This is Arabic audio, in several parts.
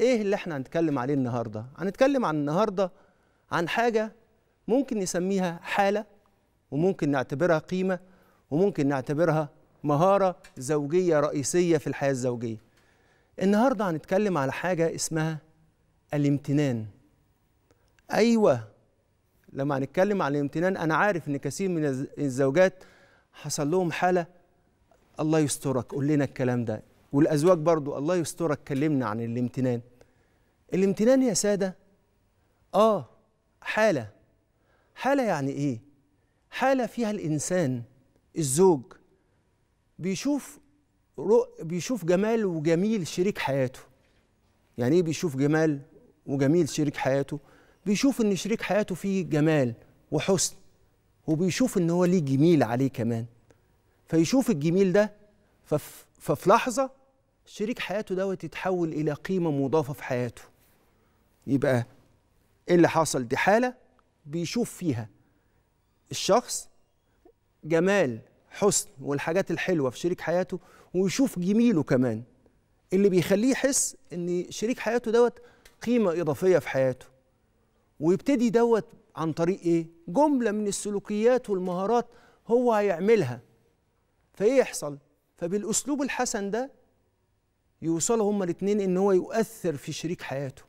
ايه اللي احنا هنتكلم عليه النهارده هنتكلم عن النهارده عن حاجه ممكن نسميها حاله وممكن نعتبرها قيمه وممكن نعتبرها مهاره زوجيه رئيسيه في الحياه الزوجيه النهارده هنتكلم على حاجه اسمها الامتنان ايوه لما هنتكلم عن الامتنان انا عارف ان كثير من الزوجات حصل لهم حاله الله يسترك قول لنا الكلام ده والأزواج برضو الله يسترك كلمنا عن الامتنان الامتنان يا سادة آه حالة حالة يعني إيه؟ حالة فيها الإنسان الزوج بيشوف بيشوف جمال وجميل شريك حياته يعني ايه بيشوف جمال وجميل شريك حياته بيشوف ان شريك حياته فيه جمال وحسن وبيشوف ان هو ليه جميل عليه كمان فيشوف الجميل ده ففي لحظه شريك حياته دوت يتحول الى قيمه مضافه في حياته يبقى ايه اللي حصل دي حاله بيشوف فيها الشخص جمال حسن والحاجات الحلوه في شريك حياته ويشوف جميله كمان اللي بيخليه يحس ان شريك حياته دوت قيمه اضافيه في حياته ويبتدي دوت عن طريق ايه جمله من السلوكيات والمهارات هو هيعملها فايه يحصل فبالاسلوب الحسن ده يوصلوا هما الاثنين ان هو يؤثر في شريك حياته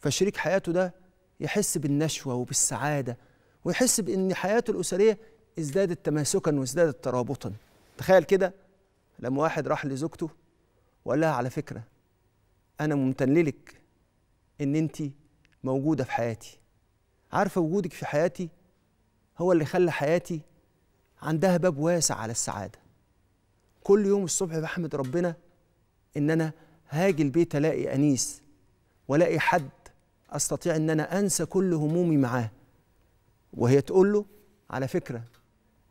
فشريك حياته ده يحس بالنشوه وبالسعاده ويحس بان حياته الاسريه ازدادت تماسكا وازدادت ترابطا تخيل كده لما واحد راح لزوجته وقال لها على فكره انا ممتن لك ان انت موجوده في حياتي عارفه وجودك في حياتي هو اللي خلى حياتي عندها باب واسع على السعاده كل يوم الصبح بحمد ربنا ان انا هاجي البيت الاقي انيس والاقي حد استطيع ان انا انسى كل همومي معاه وهي تقول له على فكره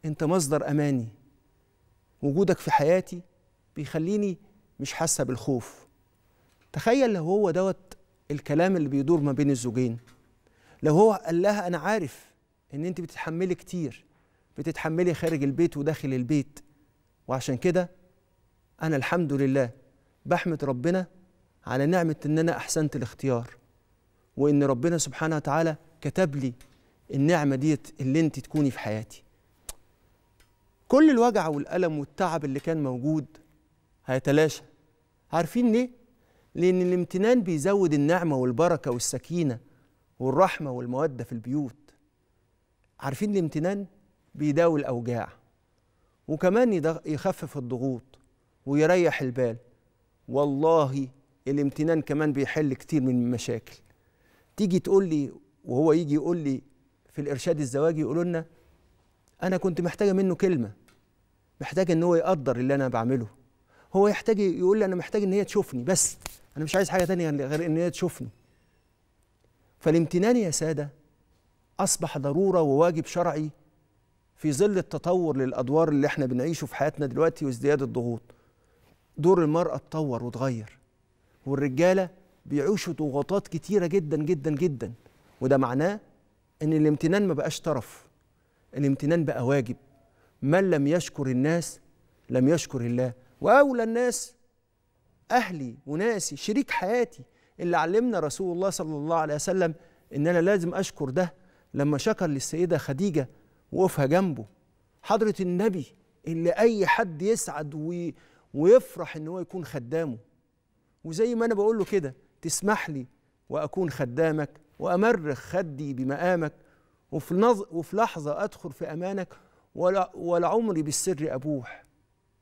انت مصدر اماني وجودك في حياتي بيخليني مش حاسه بالخوف تخيل لو هو دوت الكلام اللي بيدور ما بين الزوجين لو هو قال لها انا عارف ان انت بتتحملي كتير بتتحملي خارج البيت وداخل البيت وعشان كده انا الحمد لله بحمد ربنا على نعمة إن أنا أحسنت الاختيار وإن ربنا سبحانه وتعالى كتب لي النعمة ديت اللي أنت تكوني في حياتي كل الوجع والألم والتعب اللي كان موجود هيتلاشى عارفين ليه؟ لأن الامتنان بيزود النعمة والبركة والسكينة والرحمة والمودة في البيوت عارفين الامتنان بيداوي الأوجاع وكمان يخفف الضغوط ويريح البال والله الامتنان كمان بيحل كتير من المشاكل تيجي تقول لي وهو يجي يقول لي في الارشاد الزواجي يقولوا لنا انا كنت محتاجه منه كلمه محتاجه ان هو يقدر اللي انا بعمله هو يحتاج يقول لي انا محتاج ان هي تشوفني بس انا مش عايز حاجه تانية غير ان هي تشوفني فالامتنان يا ساده اصبح ضروره وواجب شرعي في ظل التطور للادوار اللي احنا بنعيشه في حياتنا دلوقتي وازدياد الضغوط دور المرأة اتطور واتغير والرجالة بيعيشوا ضغوطات كتيرة جدا جدا جدا وده معناه إن الامتنان ما بقاش طرف الامتنان بقى واجب من لم يشكر الناس لم يشكر الله وأولى الناس أهلي وناسي شريك حياتي اللي علمنا رسول الله صلى الله عليه وسلم إن أنا لازم أشكر ده لما شكر للسيدة خديجة وقفها جنبه حضرة النبي اللي أي حد يسعد وي ويفرح ان هو يكون خدامه وزي ما انا بقول له كده تسمح لي واكون خدامك وامرخ خدي بمقامك وفي نظ... وفي لحظه ادخل في امانك ولا ولا عمري بالسر ابوح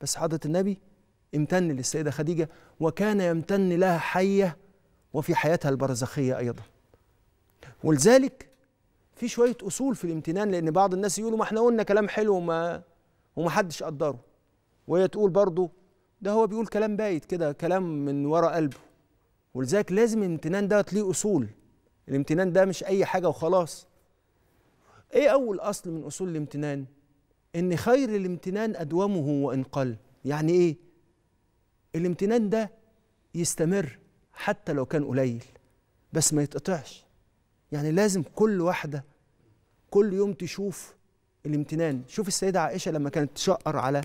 بس حضره النبي امتن للسيده خديجه وكان يمتن لها حيه وفي حياتها البرزخيه ايضا ولذلك في شويه اصول في الامتنان لان بعض الناس يقولوا ما احنا قلنا كلام حلو وما وما حدش قدره وهي تقول برضه ده هو بيقول كلام بايت كده كلام من ورا قلبه ولذلك لازم الامتنان دوت ليه اصول الامتنان ده مش اي حاجه وخلاص ايه اول اصل من اصول الامتنان ان خير الامتنان ادومه وان قل يعني ايه الامتنان ده يستمر حتى لو كان قليل بس ما يتقطعش يعني لازم كل واحده كل يوم تشوف الامتنان شوف السيده عائشه لما كانت تشقر على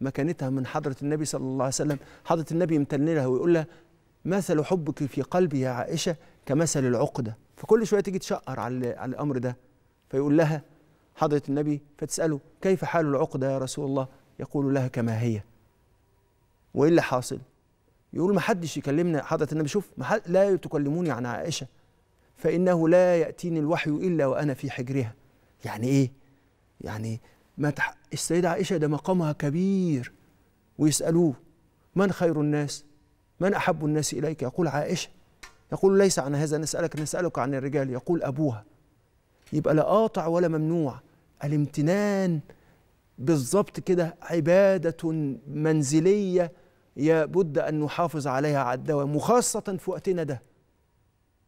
مكانتها من حضرة النبي صلى الله عليه وسلم حضرة النبي يمتن لها ويقول لها مثل حبك في قلبي يا عائشة كمثل العقدة فكل شوية تيجي تشقر على, الأمر ده فيقول لها حضرة النبي فتسأله كيف حال العقدة يا رسول الله يقول لها كما هي وإيه اللي حاصل يقول ما حدش يكلمنا حضرة النبي شوف ما لا تكلموني عن عائشة فإنه لا يأتيني الوحي إلا وأنا في حجرها يعني إيه يعني ما تح... السيدة عائشة ده مقامها كبير ويسألوه من خير الناس من أحب الناس إليك يقول عائشة يقول ليس عن هذا نسألك نسألك عن الرجال يقول أبوها يبقى لا قاطع ولا ممنوع الامتنان بالظبط كده عبادة منزلية يبد أن نحافظ عليها على الدوام وخاصة في وقتنا ده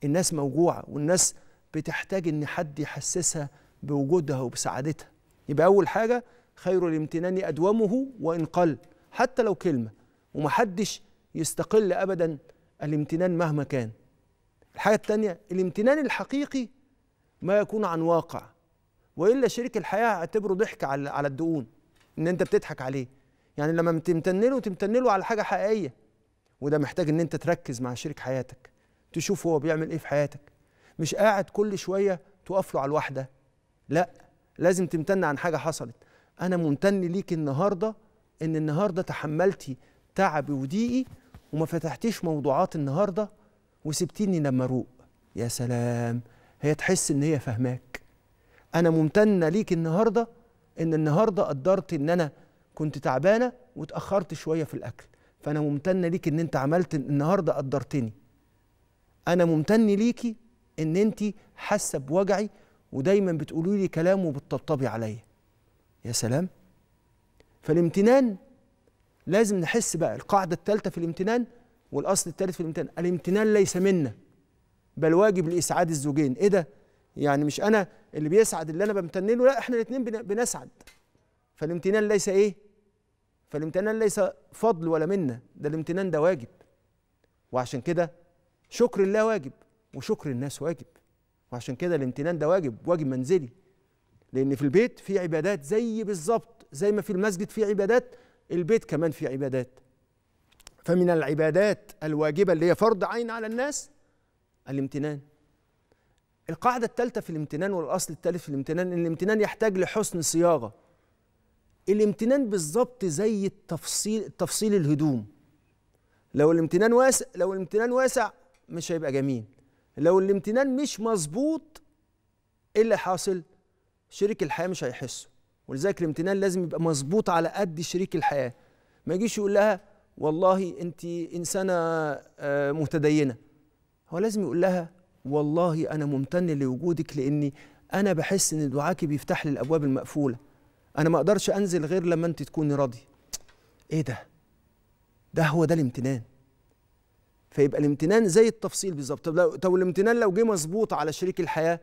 الناس موجوعة والناس بتحتاج أن حد يحسسها بوجودها وبسعادتها يبقى أول حاجة خير الامتنان أدومه وإن قل حتى لو كلمة ومحدش يستقل أبدا الامتنان مهما كان الحاجة الثانية الامتنان الحقيقي ما يكون عن واقع وإلا شريك الحياة اعتبره ضحك على على الدقون إن أنت بتضحك عليه يعني لما تمتن له تمتن له على حاجة حقيقية وده محتاج إن أنت تركز مع شريك حياتك تشوف هو بيعمل إيه في حياتك مش قاعد كل شوية تقفله له على الواحدة لا لازم تمتن عن حاجه حصلت انا ممتن ليك النهارده ان النهارده تحملتي تعبي وضيقي وما فتحتيش موضوعات النهارده وسبتيني لما اروق يا سلام هي تحس ان هي فاهماك انا ممتنه ليك النهارده ان النهارده قدرت ان انا كنت تعبانه واتاخرت شويه في الاكل فانا ممتنه ليك ان انت عملت النهارده قدرتني انا ممتن ليكي ان انت حاسه بوجعي ودايما بتقولوا لي كلام وبتطبطبي عليا يا سلام فالامتنان لازم نحس بقى القاعده الثالثه في الامتنان والاصل الثالث في الامتنان الامتنان ليس منا بل واجب لاسعاد الزوجين ايه ده يعني مش انا اللي بيسعد اللي انا بمتن له لا احنا الاثنين بنسعد فالامتنان ليس ايه فالامتنان ليس فضل ولا منا ده الامتنان ده واجب وعشان كده شكر الله واجب وشكر الناس واجب وعشان كده الامتنان ده واجب واجب منزلي لان في البيت في عبادات زي بالظبط زي ما في المسجد في عبادات البيت كمان في عبادات فمن العبادات الواجبة اللي هي فرض عين على الناس الامتنان القاعدة الثالثة في الامتنان والأصل الثالث في الامتنان إن الامتنان يحتاج لحسن صياغة الامتنان بالظبط زي التفصيل تفصيل الهدوم لو الامتنان واسع لو الامتنان واسع مش هيبقى جميل لو الامتنان مش مظبوط ايه اللي حاصل شريك الحياه مش هيحسه ولذلك الامتنان لازم يبقى مظبوط على قد شريك الحياه ما يجيش يقول لها والله انت انسانه آه، متدينه هو لازم يقول لها والله انا ممتن لوجودك لاني انا بحس ان دعاكي بيفتح لي الابواب المقفوله انا ما اقدرش انزل غير لما انت تكوني راضيه ايه ده ده هو ده الامتنان فيبقى الامتنان زي التفصيل بالظبط طب لو طب الامتنان لو جه مظبوط على شريك الحياه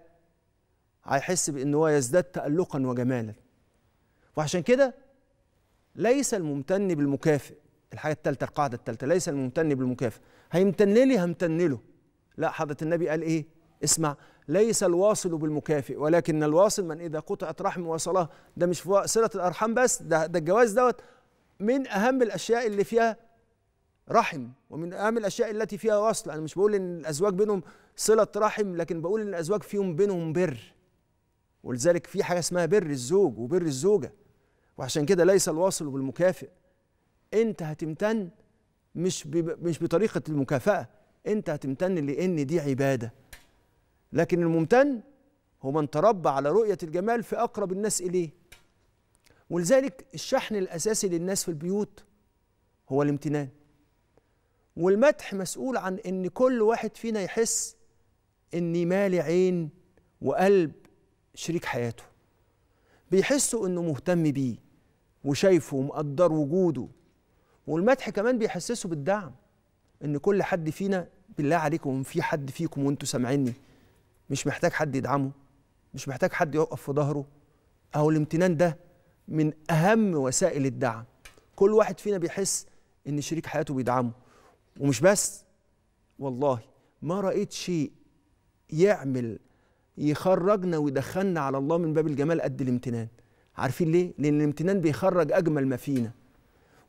هيحس بان هو يزداد تالقا وجمالا وعشان كده ليس الممتن بالمكافئ الحاجه الثالثه القاعده الثالثه ليس الممتن بالمكافئ هيمتن لي همتن له لا حضره النبي قال ايه اسمع ليس الواصل بالمكافئ ولكن الواصل من اذا قطعت رحم وصلاه ده مش صله الارحام بس ده ده الجواز دوت من اهم الاشياء اللي فيها رحم ومن اهم الاشياء التي فيها وصل انا مش بقول ان الازواج بينهم صله رحم لكن بقول ان الازواج فيهم بينهم بر ولذلك في حاجه اسمها بر الزوج وبر الزوجه وعشان كده ليس الواصل بالمكافئ انت هتمتن مش مش بطريقه المكافاه انت هتمتن لان دي عباده لكن الممتن هو من تربى على رؤيه الجمال في اقرب الناس اليه ولذلك الشحن الاساسي للناس في البيوت هو الامتنان والمدح مسؤول عن ان كل واحد فينا يحس اني مالي عين وقلب شريك حياته بيحسوا انه مهتم بيه وشايفه ومقدر وجوده والمدح كمان بيحسسه بالدعم ان كل حد فينا بالله عليكم في حد فيكم وانتوا سامعيني مش محتاج حد يدعمه مش محتاج حد يقف في ظهره اهو الامتنان ده من اهم وسائل الدعم كل واحد فينا بيحس ان شريك حياته بيدعمه ومش بس والله ما رأيت شيء يعمل يخرجنا ويدخلنا على الله من باب الجمال قد الامتنان عارفين ليه؟ لأن الامتنان بيخرج أجمل ما فينا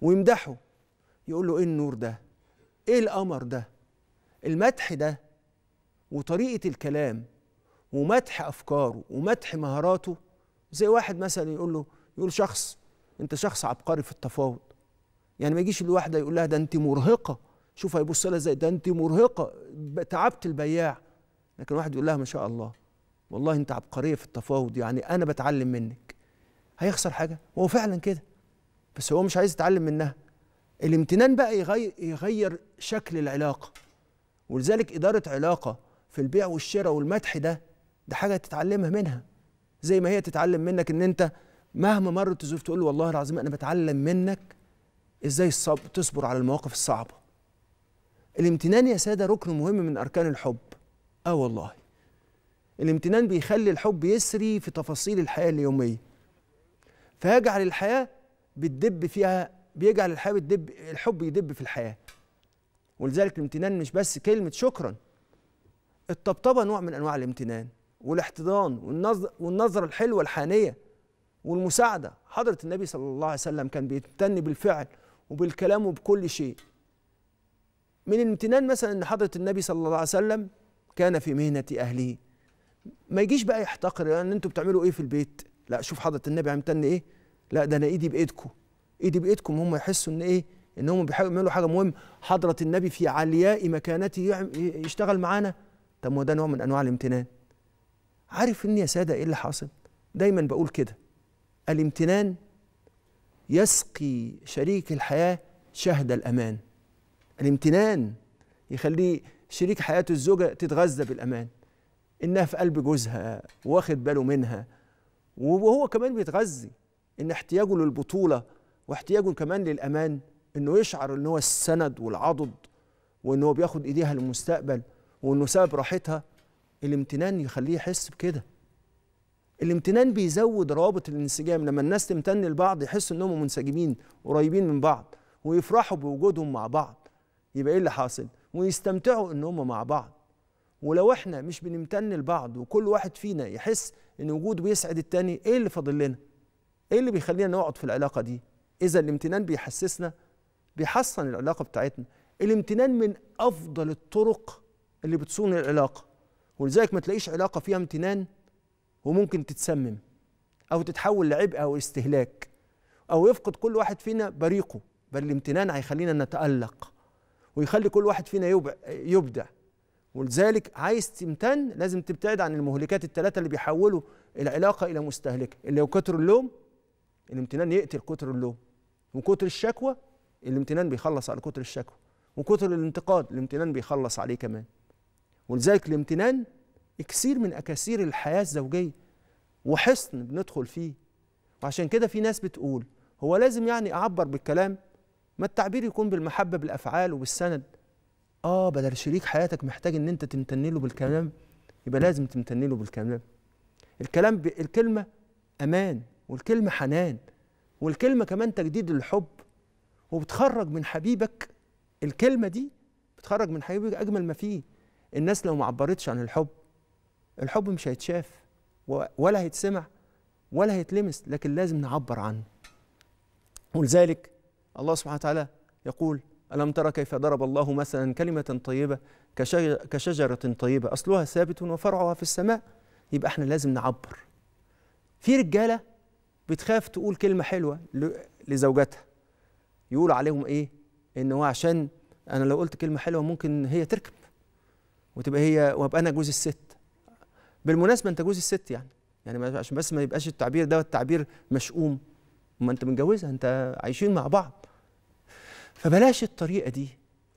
ويمدحه يقول له إيه النور ده؟ إيه القمر ده؟ المدح ده وطريقة الكلام ومدح أفكاره ومدح مهاراته زي واحد مثلا يقول له يقول شخص أنت شخص عبقري في التفاوض يعني ما يجيش الواحدة يقول لها ده أنت مرهقة شوف هيبص لها ازاي ده انت مرهقه تعبت البياع لكن واحد يقول لها ما شاء الله والله انت عبقريه في التفاوض يعني انا بتعلم منك هيخسر حاجه هو فعلا كده بس هو مش عايز يتعلم منها الامتنان بقى يغير, يغير شكل العلاقه ولذلك اداره علاقه في البيع والشراء والمدح ده ده حاجه تتعلمها منها زي ما هي تتعلم منك ان انت مهما مرت الظروف تقول له والله العظيم انا بتعلم منك ازاي الصبر تصبر على المواقف الصعبه الامتنان يا ساده ركن مهم من اركان الحب اه والله الامتنان بيخلي الحب يسري في تفاصيل الحياه اليوميه فيجعل الحياه بتدب فيها بيجعل الحياه بتدب الحب يدب في الحياه ولذلك الامتنان مش بس كلمه شكرا الطبطبه نوع من انواع الامتنان والاحتضان والنظر والنظره الحلوه الحانيه والمساعده حضره النبي صلى الله عليه وسلم كان بيمتن بالفعل وبالكلام وبكل شيء من الامتنان مثلا ان حضره النبي صلى الله عليه وسلم كان في مهنه اهله ما يجيش بقى يحتقر ان يعني انتوا بتعملوا ايه في البيت لا شوف حضره النبي امتن ايه لا ده انا ايدي بايدكم ايدي بايدكم هم يحسوا ان ايه ان هم بيعملوا حاجه مهمه حضره النبي في علياء مكانته يشتغل معانا طب ما ده نوع من انواع الامتنان عارف ان يا ساده ايه اللي حاصل دايما بقول كده الامتنان يسقي شريك الحياه شهد الامان الامتنان يخليه شريك حياته الزوجة تتغذى بالأمان إنها في قلب جوزها واخد باله منها وهو كمان بيتغذي إن احتياجه للبطولة واحتياجه كمان للأمان إنه يشعر إن هو السند والعضد وإن هو بياخد إيديها للمستقبل وإنه سبب راحتها الامتنان يخليه يحس بكده الامتنان بيزود روابط الانسجام لما الناس تمتن لبعض يحسوا انهم منسجمين قريبين من بعض ويفرحوا بوجودهم مع بعض يبقى ايه اللي حاصل ويستمتعوا ان هم مع بعض ولو احنا مش بنمتن لبعض وكل واحد فينا يحس ان وجوده بيسعد التاني ايه اللي فاضل لنا ايه اللي بيخلينا نقعد في العلاقه دي اذا الامتنان بيحسسنا بيحصن العلاقه بتاعتنا الامتنان من افضل الطرق اللي بتصون العلاقه ولذلك ما تلاقيش علاقه فيها امتنان وممكن تتسمم او تتحول لعبء او استهلاك او يفقد كل واحد فينا بريقه بل الامتنان هيخلينا نتالق ويخلي كل واحد فينا يبدع ولذلك عايز تمتن لازم تبتعد عن المهلكات الثلاثة اللي بيحولوا العلاقة إلى مستهلكة اللي هو كتر اللوم الامتنان يقتل كتر اللوم وكتر الشكوى الامتنان بيخلص على كتر الشكوى وكتر الانتقاد الامتنان بيخلص عليه كمان ولذلك الامتنان كثير من أكاسير الحياة الزوجية وحصن بندخل فيه وعشان كده في ناس بتقول هو لازم يعني أعبر بالكلام ما التعبير يكون بالمحبة بالأفعال وبالسند آه بدل شريك حياتك محتاج إن أنت تمتن له بالكلام يبقى لازم تمتن له بالكلام الكلام ب... الكلمة أمان والكلمة حنان والكلمة كمان تجديد الحب وبتخرج من حبيبك الكلمة دي بتخرج من حبيبك أجمل ما فيه الناس لو ما عبرتش عن الحب الحب مش هيتشاف ولا هيتسمع ولا هيتلمس لكن لازم نعبر عنه ولذلك الله سبحانه وتعالى يقول ألم ترى كيف ضرب الله مثلا كلمة طيبة كشجرة طيبة أصلها ثابت وفرعها في السماء يبقى احنا لازم نعبر في رجالة بتخاف تقول كلمة حلوة لزوجتها يقول عليهم ايه إنه هو عشان انا لو قلت كلمة حلوة ممكن هي تركب وتبقى هي وابقى انا جوز الست بالمناسبة انت جوز الست يعني يعني عشان بس ما يبقاش التعبير ده التعبير مشؤوم ما انت متجوزها انت عايشين مع بعض فبلاش الطريقه دي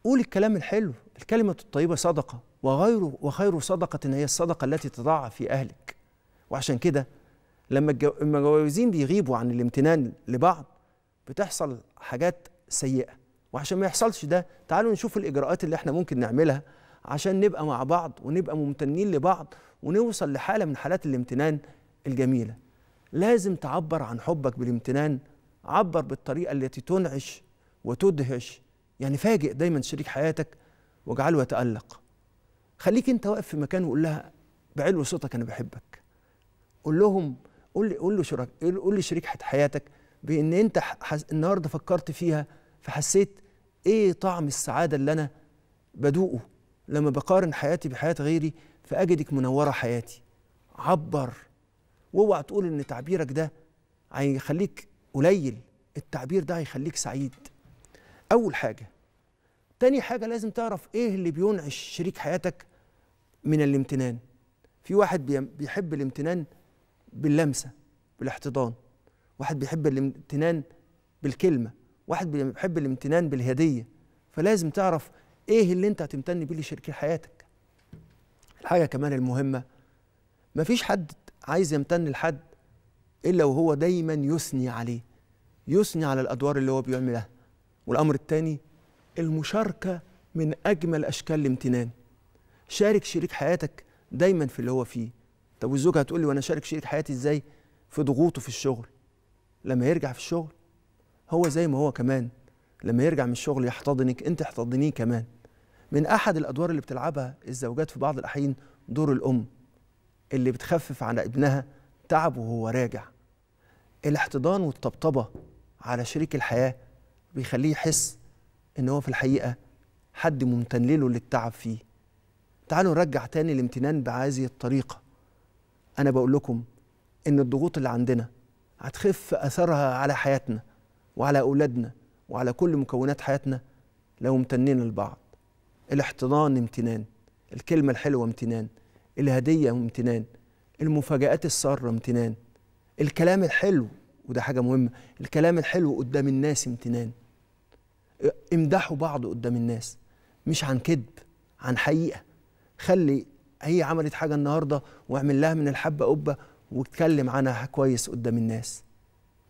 قول الكلام الحلو الكلمه الطيبه صدقه وغير وخير صدقه هي الصدقه التي تضع في اهلك وعشان كده لما المجوزين بيغيبوا عن الامتنان لبعض بتحصل حاجات سيئه وعشان ما يحصلش ده تعالوا نشوف الاجراءات اللي احنا ممكن نعملها عشان نبقى مع بعض ونبقى ممتنين لبعض ونوصل لحاله من حالات الامتنان الجميله لازم تعبر عن حبك بالامتنان عبر بالطريقة التي تنعش وتدهش يعني فاجئ دايما شريك حياتك واجعله يتألق خليك انت واقف في مكان وقول لها بعلو صوتك انا بحبك قول لهم قول لي قول له شرك قول لي شريك حياتك بان انت حس النهارده فكرت فيها فحسيت ايه طعم السعاده اللي انا بدوقه لما بقارن حياتي بحياه غيري فاجدك منوره حياتي عبر واوعى تقول ان تعبيرك ده هيخليك قليل التعبير ده هيخليك سعيد اول حاجه تاني حاجه لازم تعرف ايه اللي بينعش شريك حياتك من الامتنان في واحد بيحب الامتنان باللمسه بالاحتضان واحد بيحب الامتنان بالكلمه واحد بيحب الامتنان بالهديه فلازم تعرف ايه اللي انت هتمتن بيه لشريك حياتك الحاجه كمان المهمه مفيش حد عايز يمتن لحد الا وهو دايما يثني عليه يثني على الادوار اللي هو بيعملها والامر الثاني المشاركه من اجمل اشكال الامتنان شارك شريك حياتك دايما في اللي هو فيه طب والزوجه هتقول لي وانا شارك شريك حياتي ازاي في ضغوطه في الشغل لما يرجع في الشغل هو زي ما هو كمان لما يرجع من الشغل يحتضنك انت احتضنيه كمان من احد الادوار اللي بتلعبها الزوجات في بعض الاحيان دور الام اللي بتخفف على ابنها تعب وهو راجع الاحتضان والطبطبة على شريك الحياة بيخليه يحس إن هو في الحقيقة حد ممتن له للتعب فيه تعالوا نرجع تاني الامتنان بهذه الطريقة أنا بقول لكم إن الضغوط اللي عندنا هتخف أثرها على حياتنا وعلى أولادنا وعلى كل مكونات حياتنا لو امتنينا لبعض الاحتضان امتنان الكلمة الحلوة امتنان الهدية امتنان المفاجآت السارة امتنان الكلام الحلو وده حاجة مهمة الكلام الحلو قدام الناس امتنان امدحوا بعض قدام الناس مش عن كذب عن حقيقة خلي هي عملت حاجة النهاردة واعمل لها من الحبة قبة واتكلم عنها كويس قدام الناس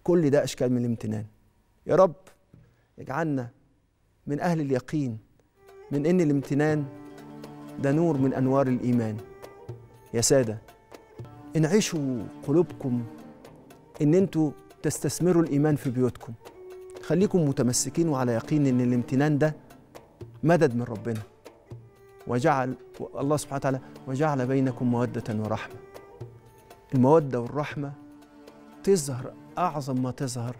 كل ده أشكال من الامتنان يا رب اجعلنا من أهل اليقين من إن الامتنان ده نور من أنوار الإيمان يا سادة انعشوا قلوبكم ان انتوا تستثمروا الايمان في بيوتكم خليكم متمسكين وعلى يقين ان الامتنان ده مدد من ربنا وجعل الله سبحانه وتعالى وجعل بينكم مودة ورحمة المودة والرحمة تظهر أعظم ما تظهر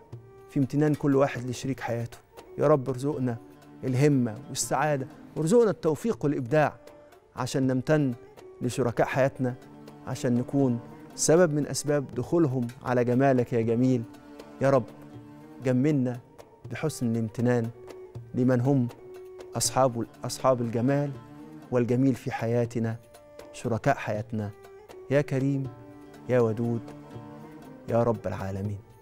في امتنان كل واحد لشريك حياته يا رب ارزقنا الهمة والسعادة وارزقنا التوفيق والإبداع عشان نمتن لشركاء حياتنا عشان نكون سبب من أسباب دخولهم على جمالك يا جميل يا رب جملنا بحسن الامتنان لمن هم أصحاب أصحاب الجمال والجميل في حياتنا شركاء حياتنا يا كريم يا ودود يا رب العالمين